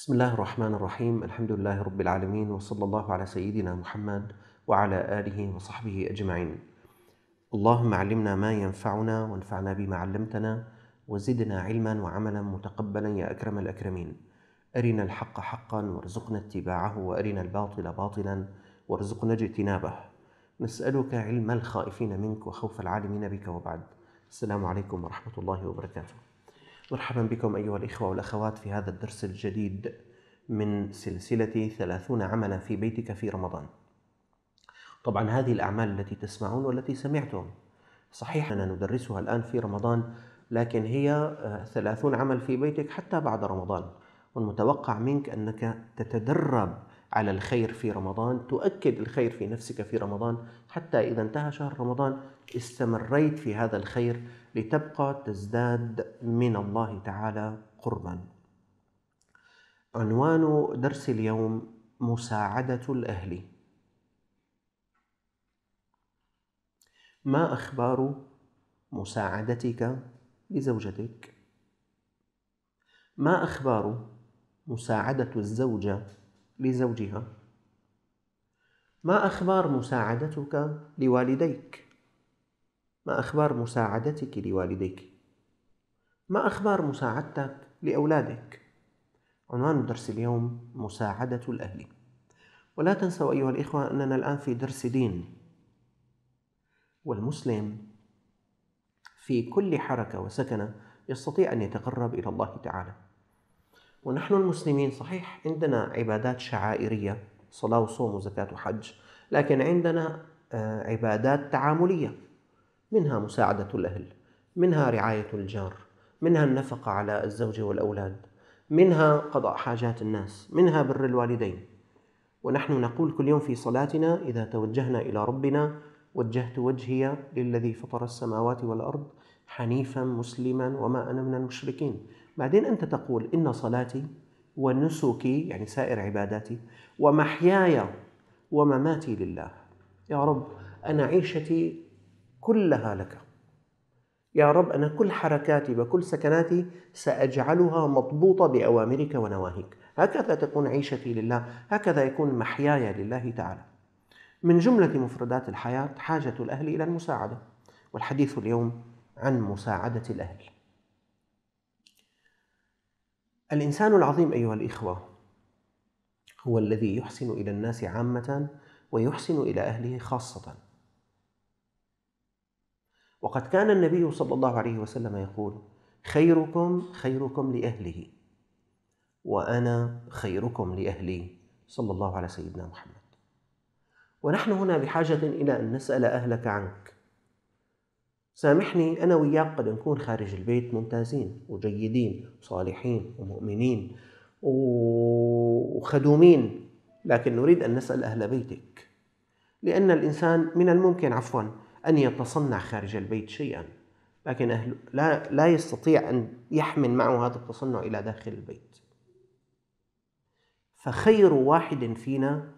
بسم الله الرحمن الرحيم الحمد لله رب العالمين وصلى الله على سيدنا محمد وعلى آله وصحبه أجمعين اللهم علمنا ما ينفعنا وانفعنا بما علمتنا وزدنا علما وعملا متقبلا يا أكرم الأكرمين أرنا الحق حقا وارزقنا اتباعه وأرنا الباطل باطلا وارزقنا اجتنابه نسألك علم الخائفين منك وخوف العالمين بك وبعد السلام عليكم ورحمة الله وبركاته مرحبا بكم أيها الإخوة والأخوات في هذا الدرس الجديد من سلسلة ثلاثون عملا في بيتك في رمضان طبعا هذه الأعمال التي تسمعون والتي سمعتم صحيح أننا ندرسها الآن في رمضان لكن هي آه، ثلاثون عمل في بيتك حتى بعد رمضان والمتوقع منك أنك تتدرب على الخير في رمضان تؤكد الخير في نفسك في رمضان حتى إذا انتهى شهر رمضان استمريت في هذا الخير لتبقى تزداد من الله تعالى قربا عنوان درس اليوم مساعدة الأهل ما أخبار مساعدتك لزوجتك؟ ما أخبار مساعدة الزوجة لزوجها ما أخبار مساعدتك لوالديك؟ ما أخبار مساعدتك لوالديك؟ ما أخبار مساعدتك لأولادك؟ عنوان درس اليوم مساعدة الأهل ولا تنسوا أيها الإخوة أننا الآن في درس دين والمسلم في كل حركة وسكنة يستطيع أن يتقرب إلى الله تعالى ونحن المسلمين صحيح عندنا عبادات شعائرية صلاة وصوم وزكاة وحج لكن عندنا آه، عبادات تعاملية منها مساعدة الأهل منها رعاية الجار منها النفقة على الزوجة والأولاد منها قضاء حاجات الناس منها بر الوالدين ونحن نقول كل يوم في صلاتنا إذا توجهنا إلى ربنا وجهت وجهي للذي فطر السماوات والأرض حنيفا مسلما وما أنا من المشركين بعدين أنت تقول إن صلاتي ونسكي يعني سائر عباداتي ومحياي ومماتي لله يا رب أنا عيشتي كلها لك يا رب أنا كل حركاتي وكل سكناتي سأجعلها مضبوطة بأوامرك ونواهيك هكذا تكون عيشتي لله هكذا يكون محياي لله تعالى من جملة مفردات الحياة حاجة الأهل إلى المساعدة والحديث اليوم عن مساعدة الأهل الإنسان العظيم أيها الإخوة هو الذي يحسن إلى الناس عامة ويحسن إلى أهله خاصة وقد كان النبي صلى الله عليه وسلم يقول خيركم خيركم لأهله وأنا خيركم لأهلي صلى الله على سيدنا محمد ونحن هنا بحاجة إلى أن نسأل أهلك عنك سامحني أنا وياك قد نكون خارج البيت ممتازين وجيدين وصالحين ومؤمنين وخدومين لكن نريد أن نسأل أهل بيتك لأن الإنسان من الممكن عفوا أن يتصنع خارج البيت شيئا لكن أهل لا, لا يستطيع أن يحمل معه هذا التصنع إلى داخل البيت فخير واحد فينا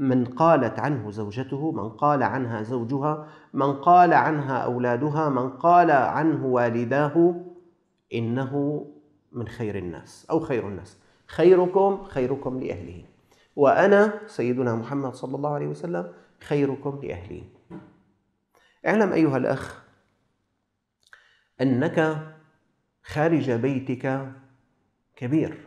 من قالت عنه زوجته من قال عنها زوجها من قال عنها اولادها من قال عنه والداه انه من خير الناس او خير الناس خيركم خيركم لاهله وانا سيدنا محمد صلى الله عليه وسلم خيركم لاهله اعلم ايها الاخ انك خارج بيتك كبير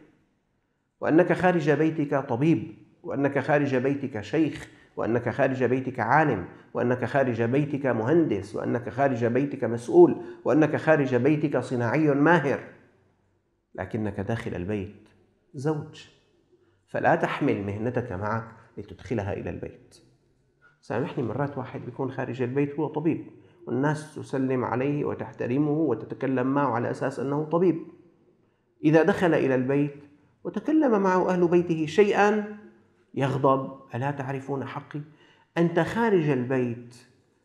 وانك خارج بيتك طبيب وأنك خارج بيتك شيخ وأنك خارج بيتك عالم وأنك خارج بيتك مهندس وأنك خارج بيتك مسؤول وأنك خارج بيتك صناعي ماهر لكنك داخل البيت زوج فلا تحمل مهنتك معك لتدخلها إلى البيت سامحني مرات واحد بيكون خارج البيت هو طبيب والناس تسلم عليه وتحترمه وتتكلم معه على أساس أنه طبيب إذا دخل إلى البيت وتكلم معه أهل بيته شيئا يغضب ألا تعرفون حقي أنت خارج البيت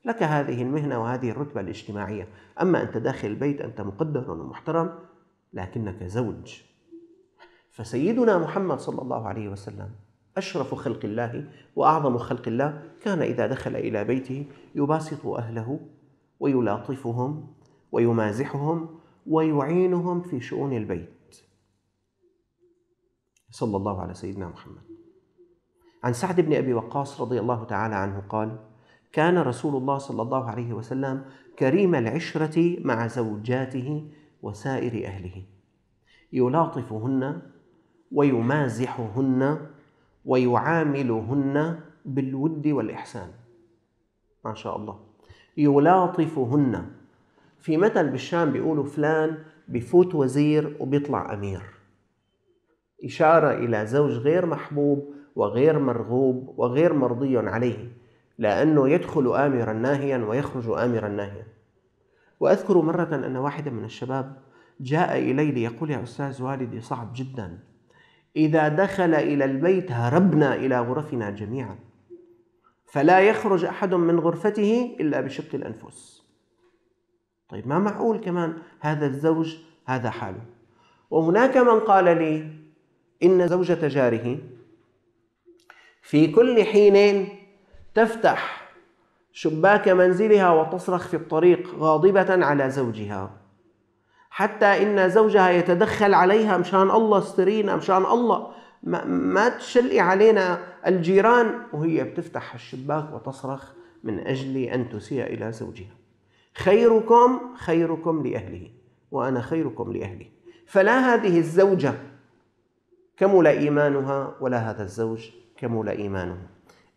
لك هذه المهنة وهذه الرتبة الاجتماعية أما أنت داخل البيت أنت مقدر ومحترم لكنك زوج فسيدنا محمد صلى الله عليه وسلم أشرف خلق الله وأعظم خلق الله كان إذا دخل إلى بيته يباسط أهله ويلاطفهم ويمازحهم ويعينهم في شؤون البيت صلى الله على سيدنا محمد عن سعد بن ابي وقاص رضي الله تعالى عنه قال: كان رسول الله صلى الله عليه وسلم كريم العشره مع زوجاته وسائر اهله يلاطفهن ويمازحهن ويعاملهن بالود والاحسان. ما شاء الله. يلاطفهن في مثل بالشام بيقولوا فلان بفوت وزير وبيطلع امير. إشارة إلى زوج غير محبوب وغير مرغوب وغير مرضي عليه لأنه يدخل آمرا ناهيا ويخرج آمرا ناهيا وأذكر مرة أن واحدا من الشباب جاء إلي ليقول يا أستاذ والدي صعب جدا إذا دخل إلى البيت هربنا إلى غرفنا جميعا فلا يخرج أحد من غرفته إلا بشق الأنفس طيب ما معقول كمان هذا الزوج هذا حاله وهناك من قال لي إن زوجة جاره في كل حين تفتح شباك منزلها وتصرخ في الطريق غاضبة على زوجها حتى إن زوجها يتدخل عليها مشان الله استرينا مشان الله ما, ما تشلقي علينا الجيران وهي بتفتح الشباك وتصرخ من أجل أن تسيء إلى زوجها خيركم خيركم لأهله وأنا خيركم لأهلي فلا هذه الزوجة كمل إيمانها ولا هذا الزوج كمل إيمانه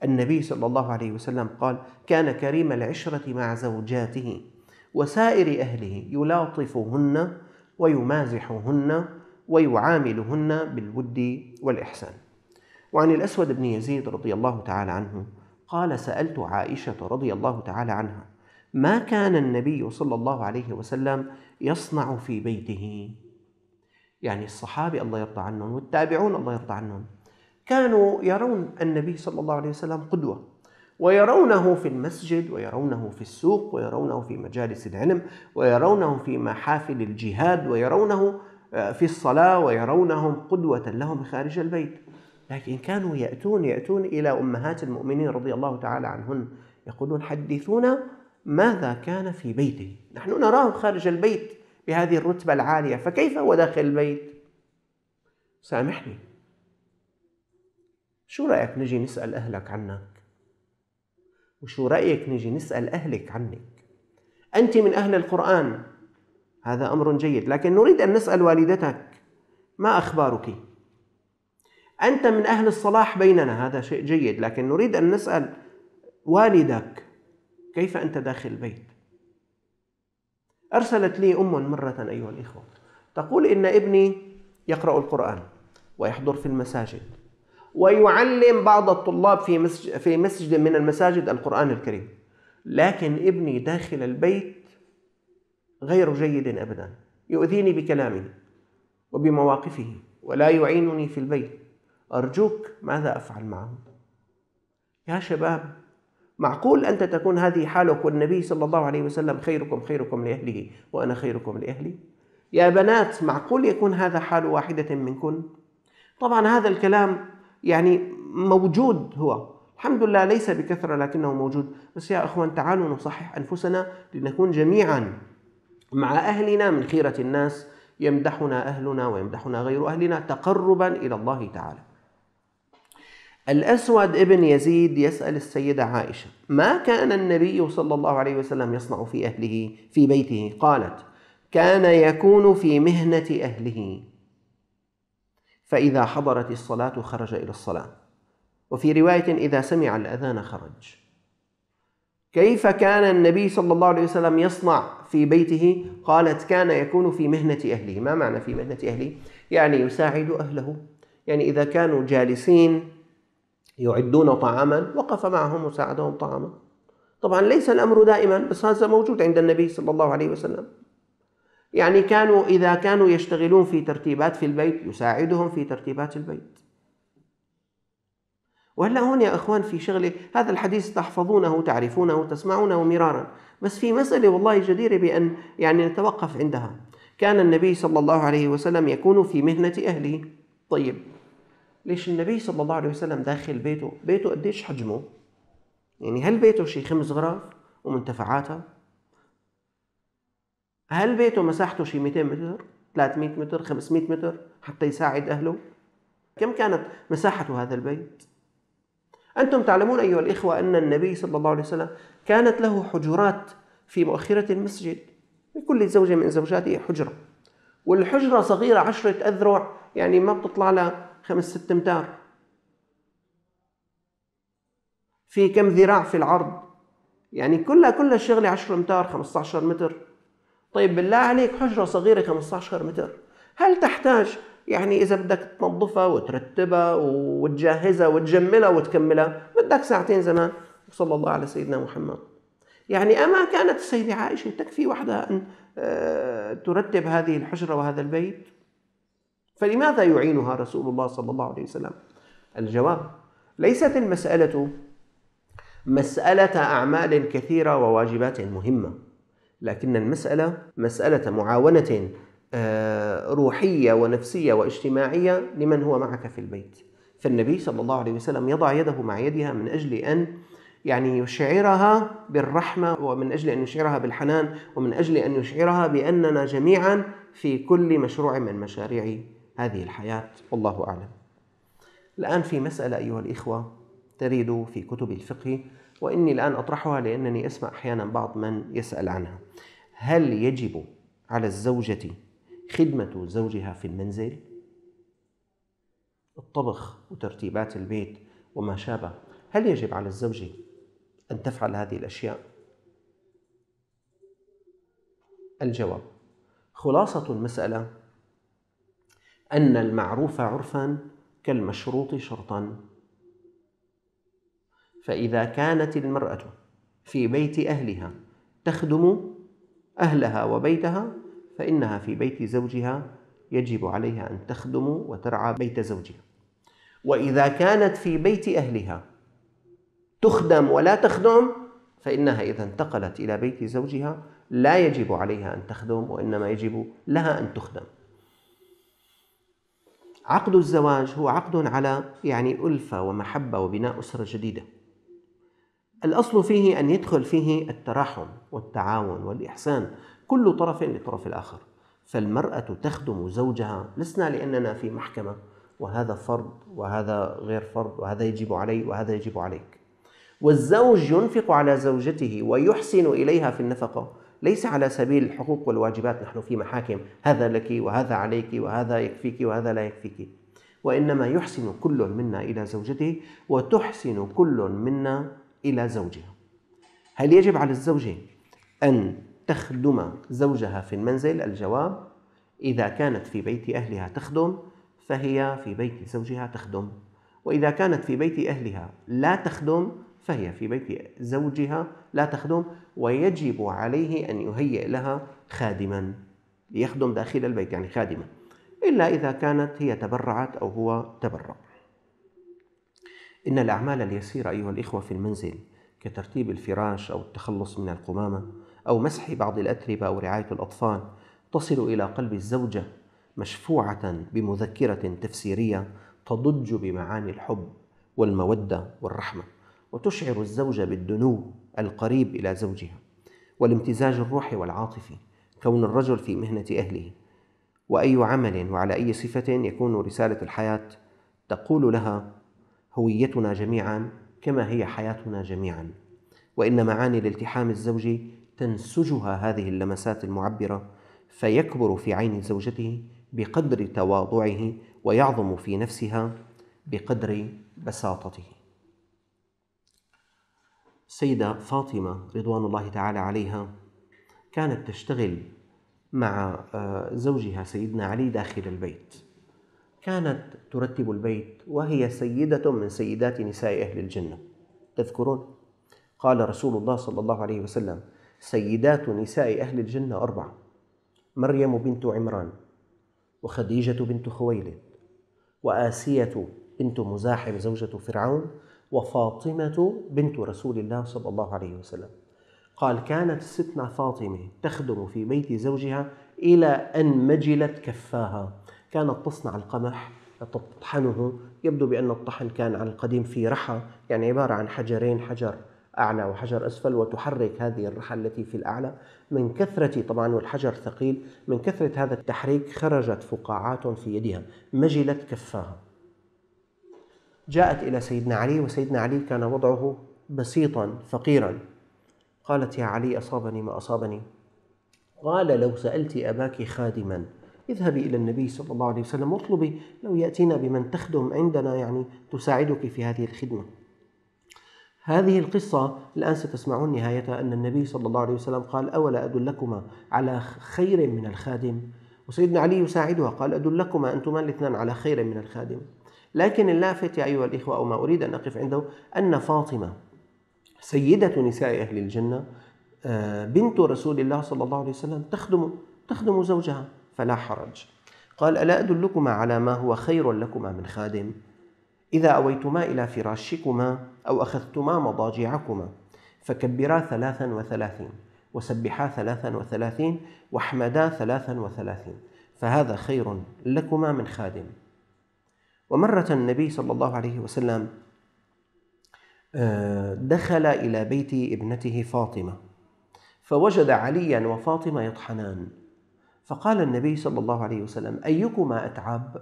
النبي صلى الله عليه وسلم قال كان كريم العشرة مع زوجاته وسائر أهله يلاطفهن ويمازحهن ويعاملهن بالود والإحسان وعن الأسود بن يزيد رضي الله تعالى عنه قال سألت عائشة رضي الله تعالى عنها ما كان النبي صلى الله عليه وسلم يصنع في بيته يعني الصحابة الله يرضى عنهم والتابعون الله يرضى عنهم كانوا يرون النبي صلى الله عليه وسلم قدوة ويرونه في المسجد ويرونه في السوق ويرونه في مجالس العلم ويرونه في محافل الجهاد ويرونه آه، في الصلاة ويرونهم قدوة لهم خارج البيت لكن كانوا يأتون يأتون إلى أمهات المؤمنين رضي الله تعالى عنهن يقولون حدثونا ماذا كان في بيته نحن نراه خارج البيت بهذه الرتبة العالية فكيف هو داخل البيت سامحني شو رأيك نجي نسأل أهلك عنك؟ وشو رأيك نجي نسأل أهلك عنك؟ أنت من أهل القرآن هذا أمر جيد لكن نريد أن نسأل والدتك ما أخبارك؟ أنت من أهل الصلاح بيننا هذا شيء جيد لكن نريد أن نسأل والدك كيف أنت داخل البيت؟ أرسلت لي أم مرة أيها الإخوة تقول إن ابني يقرأ القرآن ويحضر في المساجد ويعلم بعض الطلاب في مسجد في مسجد من المساجد القرآن الكريم لكن ابني داخل البيت غير جيد أبدا يؤذيني بكلامه وبمواقفه ولا يعينني في البيت أرجوك ماذا أفعل معه يا شباب معقول أنت تكون هذه حالك والنبي صلى الله عليه وسلم خيركم خيركم لأهله وأنا خيركم لأهلي يا بنات معقول يكون هذا حال واحدة منكن طبعا هذا الكلام يعني موجود هو الحمد لله ليس بكثرة لكنه موجود بس يا أخوان تعالوا نصحح أنفسنا لنكون جميعا مع أهلنا من خيرة الناس يمدحنا أهلنا ويمدحنا غير أهلنا تقربا إلى الله تعالى الأسود ابن يزيد يسأل السيدة عائشة ما كان النبي صلى الله عليه وسلم يصنع في أهله في بيته قالت كان يكون في مهنة أهله فإذا حضرت الصلاة خرج إلى الصلاة وفي رواية إذا سمع الأذان خرج كيف كان النبي صلى الله عليه وسلم يصنع في بيته قالت كان يكون في مهنة أهله ما معنى في مهنة أهله يعني يساعد أهله يعني إذا كانوا جالسين يعدون طعاما وقف معهم وساعدهم طعاما طبعا ليس الأمر دائما بس هذا موجود عند النبي صلى الله عليه وسلم يعني كانوا إذا كانوا يشتغلون في ترتيبات في البيت يساعدهم في ترتيبات البيت وهلا هون يا اخوان في شغله هذا الحديث تحفظونه تعرفونه تسمعونه مرارا بس في مساله والله جديره بان يعني نتوقف عندها كان النبي صلى الله عليه وسلم يكون في مهنه اهله طيب ليش النبي صلى الله عليه وسلم داخل بيته بيته قديش حجمه يعني هل بيته شي خمس غرف ومنتفعاتها هل بيته مساحته شي 200 متر 300 متر 500 متر حتى يساعد أهله كم كانت مساحة هذا البيت أنتم تعلمون أيها الإخوة أن النبي صلى الله عليه وسلم كانت له حجرات في مؤخرة المسجد لكل زوجة من زوجاته حجرة والحجرة صغيرة عشرة أذرع يعني ما بتطلع لها خمس ست أمتار في كم ذراع في العرض يعني كلها كلها الشغلة 10 أمتار 15 متر طيب بالله عليك حجرة صغيرة 15 متر هل تحتاج يعني إذا بدك تنظفها وترتبها وتجهزها وتجملها وتكملها بدك ساعتين زمان وصلى الله على سيدنا محمد يعني أما كانت السيدة عائشة تكفي وحدها أن آه، ترتب هذه الحجرة وهذا البيت فلماذا يعينها رسول الله صلى الله عليه وسلم الجواب ليست المسألة مسألة أعمال كثيرة وواجبات مهمة لكن المسألة مسألة معاونة آه، روحية ونفسية واجتماعية لمن هو معك في البيت فالنبي صلى الله عليه وسلم يضع يده مع يدها من أجل أن يعني يشعرها بالرحمة ومن أجل أن يشعرها بالحنان ومن أجل أن يشعرها بأننا جميعا في كل مشروع من مشاريع هذه الحياة والله أعلم الآن في مسألة أيها الإخوة ترد في كتب الفقه وإني الآن أطرحها لأنني أسمع أحيانا بعض من يسأل عنها هل يجب على الزوجة خدمة زوجها في المنزل؟ الطبخ وترتيبات البيت وما شابه هل يجب على الزوجة أن تفعل هذه الأشياء؟ الجواب خلاصة المسألة أن المعروف عرفا كالمشروط شرطا فإذا كانت المرأة في بيت أهلها تخدم أهلها وبيتها فإنها في بيت زوجها يجب عليها أن تخدم وترعى بيت زوجها وإذا كانت في بيت أهلها تخدم ولا تخدم فإنها إذا انتقلت إلى بيت زوجها لا يجب عليها أن تخدم وإنما يجب لها أن تخدم عقد الزواج هو عقد على يعني ألفة ومحبة وبناء أسرة جديدة الأصل فيه أن يدخل فيه التراحم والتعاون والإحسان كل طرف لطرف الآخر فالمرأة تخدم زوجها لسنا لأننا في محكمة وهذا فرض وهذا غير فرض وهذا يجب علي وهذا يجب عليك والزوج ينفق على زوجته ويحسن إليها في النفقة ليس على سبيل الحقوق والواجبات نحن في محاكم هذا لك وهذا عليك وهذا يكفيك وهذا لا يكفيك وإنما يحسن كل منا إلى زوجته وتحسن كل منا إلى زوجها هل يجب على الزوجة أن تخدم زوجها في المنزل؟ الجواب إذا كانت في بيت أهلها تخدم فهي في بيت زوجها تخدم وإذا كانت في بيت أهلها لا تخدم فهي في بيت زوجها لا تخدم ويجب عليه أن يهيئ لها خادما ليخدم داخل البيت يعني خادمة إلا إذا كانت هي تبرعت أو هو تبرع إن الأعمال اليسيرة أيها الإخوة في المنزل كترتيب الفراش أو التخلص من القمامة أو مسح بعض الأتربة أو رعاية الأطفال تصل إلى قلب الزوجة مشفوعة بمذكرة تفسيرية تضج بمعاني الحب والمودة والرحمة وتشعر الزوجة بالدنو القريب إلى زوجها والامتزاج الروحي والعاطفي كون الرجل في مهنة أهله وأي عمل وعلى أي صفة يكون رسالة الحياة تقول لها هويتنا جميعا كما هي حياتنا جميعا وان معاني الالتحام الزوجي تنسجها هذه اللمسات المعبره فيكبر في عين زوجته بقدر تواضعه ويعظم في نفسها بقدر بساطته السيده فاطمه رضوان الله تعالى عليها كانت تشتغل مع آه، زوجها سيدنا علي داخل البيت كانت ترتب البيت وهي سيدة من سيدات نساء أهل الجنة تذكرون قال رسول الله صلى الله عليه وسلم سيدات نساء أهل الجنة أربع مريم بنت عمران وخديجة بنت خويلد وآسية بنت مزاحم زوجة فرعون وفاطمة بنت رسول الله صلى الله عليه وسلم قال كانت ستنا فاطمة تخدم في بيت زوجها إلى أن مجلت كفاها كانت تصنع القمح تطحنه يبدو بأن الطحن كان على القديم في رحى يعني عبارة عن حجرين حجر أعلى وحجر أسفل وتحرك هذه الرحى التي في الأعلى من كثرة طبعا والحجر ثقيل من كثرة هذا التحريك خرجت فقاعات في يدها مجلت كفاها جاءت إلى سيدنا علي وسيدنا علي كان وضعه بسيطا فقيرا قالت يا علي أصابني ما أصابني قال لو سألت أباك خادما اذهبي إلى النبي صلى الله عليه وسلم واطلبي لو يأتينا بمن تخدم عندنا يعني تساعدك في هذه الخدمة هذه القصة الآن ستسمعون نهايتها أن النبي صلى الله عليه وسلم قال أولا أدلكما على خير من الخادم وسيدنا علي يساعدها قال أدلكما أنتما الاثنان على خير من الخادم لكن اللافت يا أيها الإخوة أو ما أريد أن أقف عنده أن فاطمة سيدة نساء أهل الجنة آه، بنت رسول الله صلى الله عليه وسلم تخدم تخدم زوجها فلا حرج قال ألا أدلكما على ما هو خير لكما من خادم إذا أويتما إلى فراشكما أو أخذتما مضاجعكما فكبرا ثلاثا وثلاثين وسبحا ثلاثا وثلاثين واحمدا ثلاثا وثلاثين فهذا خير لكما من خادم ومرة النبي صلى الله عليه وسلم آه، دخل إلى بيت ابنته فاطمة فوجد عليا وفاطمة يطحنان فقال النبي صلى الله عليه وسلم أيكما أتعب؟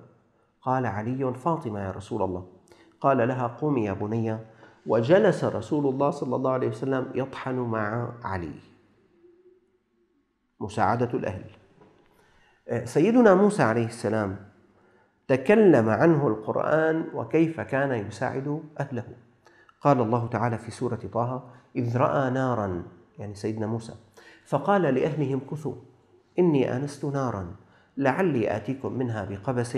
قال علي فاطمة يا رسول الله قال لها قومي يا بني وجلس رسول الله صلى الله عليه وسلم يطحن مع علي مساعدة الأهل سيدنا موسى عليه السلام تكلم عنه القرآن وكيف كان يساعد أهله قال الله تعالى في سورة طه إذ رأى نارا يعني سيدنا موسى فقال لأهلهم كثوا إني آنست نارا لعلي آتيكم منها بقبس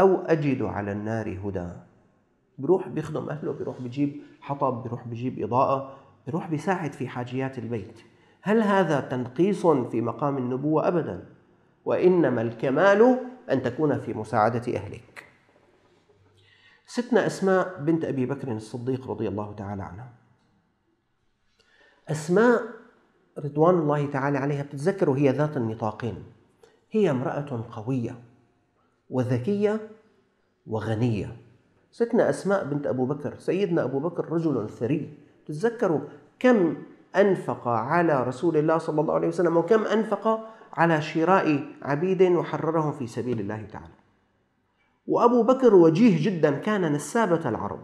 أو أجد على النار هدى بروح بيخدم أهله بروح بجيب حطب بروح بجيب إضاءة بروح بيساعد في حاجيات البيت هل هذا تنقيص في مقام النبوة أبدا وإنما الكمال أن تكون في مساعدة أهلك ستنا أسماء بنت أبي بكر الصديق رضي الله تعالى عنها أسماء رضوان الله تعالى عليها بتتذكر وهي ذات النطاقين هي امرأة قوية وذكية وغنية ستنا أسماء بنت أبو بكر سيدنا أبو بكر رجل ثري تتذكروا كم أنفق على رسول الله صلى الله عليه وسلم وكم أنفق على شراء عبيد وحررهم في سبيل الله تعالى وأبو بكر وجيه جدا كان نسابة العرب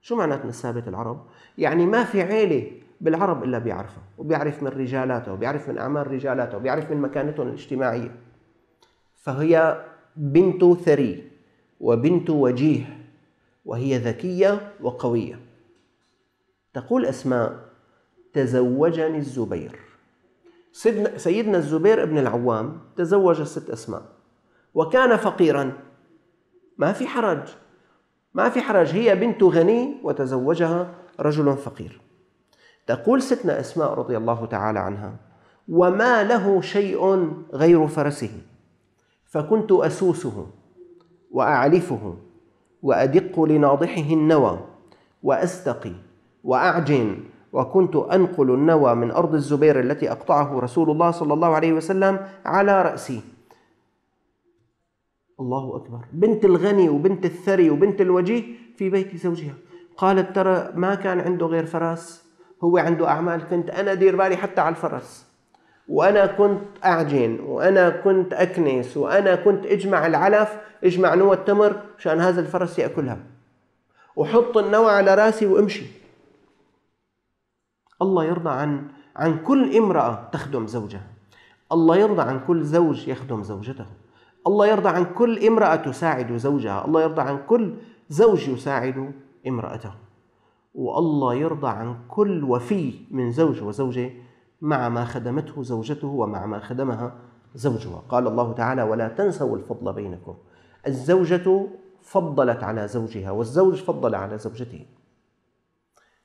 شو معنى نسابة العرب؟ يعني ما في عيلة بالعرب إلا بيعرفه وبيعرف من رجالاته وبيعرف من أعمال رجالاته وبيعرف من مكانتهم الاجتماعية فهي بنت ثري وبنت وجيه وهي ذكية وقوية تقول أسماء تزوجني الزبير سيدنا الزبير ابن العوام تزوج الست أسماء وكان فقيرا ما في حرج ما في حرج هي بنت غني وتزوجها رجل فقير تقول ستنا أسماء رضي الله تعالى عنها وما له شيء غير فرسه فكنت أسوسه وأعلفه وأدق لناضحه النوى وأستقي وأعجن وكنت أنقل النوى من أرض الزبير التي أقطعه رسول الله صلى الله عليه وسلم على رأسي الله أكبر بنت الغني وبنت الثري وبنت الوجيه في بيت زوجها قالت ترى ما كان عنده غير فراس هو عنده أعمال كنت أنا دير بالي حتى على الفرس وأنا كنت أعجن وأنا كنت أكنس وأنا كنت أجمع العلف أجمع نوى التمر مشان هذا الفرس يأكلها وحط النوى على راسي وامشي الله يرضى عن عن كل امرأة تخدم زوجها الله يرضى عن كل زوج يخدم زوجته الله يرضى عن كل امرأة تساعد زوجها الله يرضى عن كل زوج يساعد امرأته والله يرضى عن كل وفي من زوج وزوجة مع ما خدمته زوجته ومع ما خدمها زوجها قال الله تعالى ولا تنسوا الفضل بينكم الزوجة فضلت على زوجها والزوج فضل على زوجته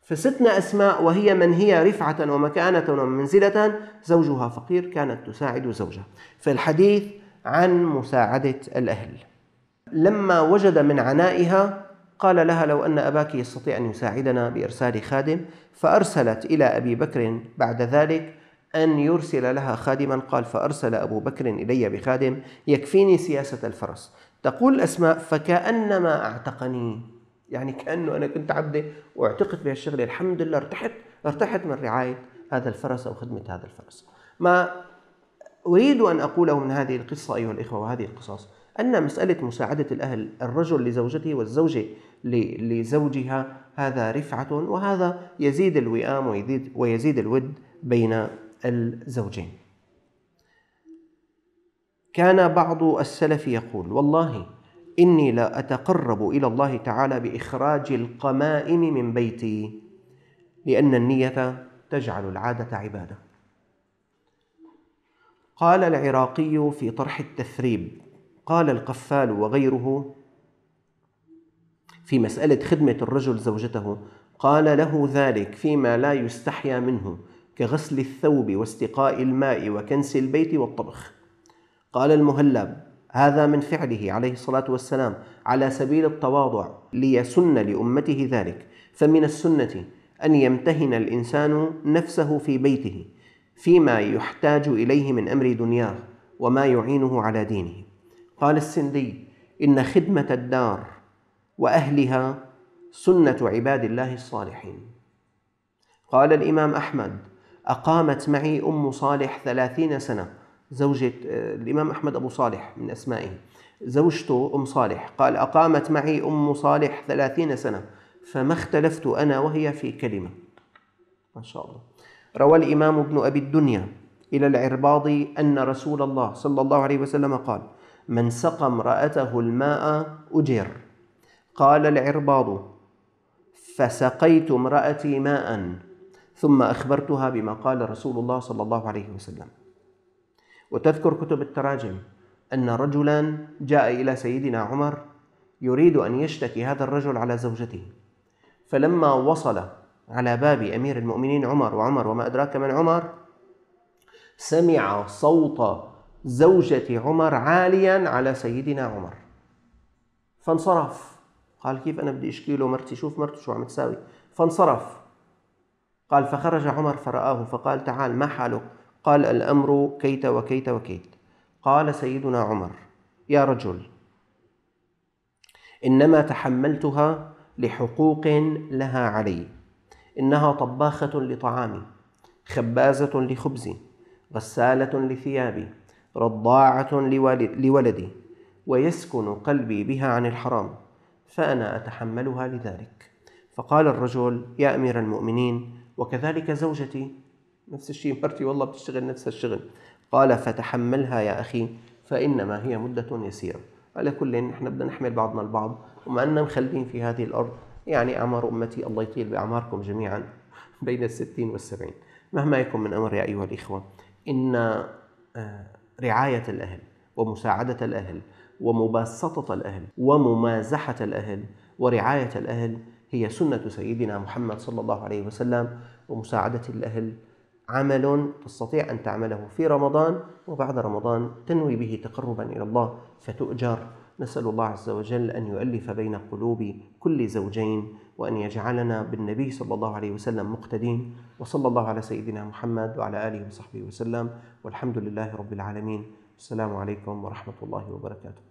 فستنا أسماء وهي من هي رفعة ومكانة ومنزلة زوجها فقير كانت تساعد زوجها فالحديث عن مساعدة الأهل لما وجد من عنائها قال لها لو أن أباك يستطيع أن يساعدنا بإرسال خادم فأرسلت إلى أبي بكر بعد ذلك أن يرسل لها خادما قال فأرسل أبو بكر إلي بخادم يكفيني سياسة الفرس تقول أسماء فكأنما أعتقني يعني كأنه أنا كنت عبدة واعتقت بهالشغلة الحمد لله ارتحت ارتحت من رعاية هذا الفرس أو خدمة هذا الفرس ما أريد أن أقوله من هذه القصة أيها الإخوة وهذه القصص أن مسألة مساعدة الأهل الرجل لزوجته والزوجة لزوجها هذا رفعة وهذا يزيد الوئام ويزيد, ويزيد الود بين الزوجين كان بعض السلف يقول والله إني لا أتقرب إلى الله تعالى بإخراج القمائم من بيتي لأن النية تجعل العادة عبادة قال العراقي في طرح التثريب قال القفال وغيره في مسألة خدمة الرجل زوجته قال له ذلك فيما لا يستحيا منه كغسل الثوب واستقاء الماء وكنس البيت والطبخ قال المهلب هذا من فعله عليه الصلاة والسلام على سبيل التواضع ليسن لأمته ذلك فمن السنة أن يمتهن الإنسان نفسه في بيته فيما يحتاج إليه من أمر دنياه وما يعينه على دينه قال السندي إن خدمة الدار وأهلها سنة عباد الله الصالحين قال الإمام أحمد أقامت معي أم صالح ثلاثين سنة زوجة الإمام أحمد أبو صالح من أسمائه زوجته أم صالح قال أقامت معي أم صالح ثلاثين سنة فما اختلفت أنا وهي في كلمة ما شاء الله روى الإمام ابن أبي الدنيا إلى العرباضي أن رسول الله صلى الله عليه وسلم قال من سقى امرأته الماء أجر قال العرباض فسقيت امرأتي ماء ثم أخبرتها بما قال رسول الله صلى الله عليه وسلم وتذكر كتب التراجم أن رجلا جاء إلى سيدنا عمر يريد أن يشتكي هذا الرجل على زوجته فلما وصل على باب أمير المؤمنين عمر وعمر وما أدراك من عمر سمع صوت زوجة عمر عاليا على سيدنا عمر فانصرف قال كيف أنا بدي أشكي له مرتي شوف مرتي شو عم تساوي فانصرف قال فخرج عمر فرآه فقال تعال ما حالك قال الأمر كيت وكيت وكيت قال سيدنا عمر يا رجل إنما تحملتها لحقوق لها علي إنها طباخة لطعامي خبازة لخبزي غسالة لثيابي رضاعة لولدي ويسكن قلبي بها عن الحرام فأنا أتحملها لذلك فقال الرجل يا أمير المؤمنين وكذلك زوجتي نفس الشيء مرتي والله بتشتغل نفس الشغل قال فتحملها يا أخي فإنما هي مدة يسيرة على كل نحن بدنا نحمل بعضنا البعض وما أننا مخلدين في هذه الأرض يعني أعمار أمتي الله يطيل بأعماركم جميعا بين الستين والسبعين مهما يكن من أمر يا أيها الإخوة إن آه، رعاية الأهل ومساعدة الأهل ومباسطة الأهل وممازحة الأهل ورعاية الأهل هي سنة سيدنا محمد صلى الله عليه وسلم ومساعدة الأهل عمل تستطيع أن تعمله في رمضان وبعد رمضان تنوي به تقربا إلى الله فتؤجر نسأل الله عز وجل أن يؤلف بين قلوب كل زوجين وأن يجعلنا بالنبي صلى الله عليه وسلم مقتدين وصلى الله على سيدنا محمد وعلى آله وصحبه وسلم والحمد لله رب العالمين السلام عليكم ورحمة الله وبركاته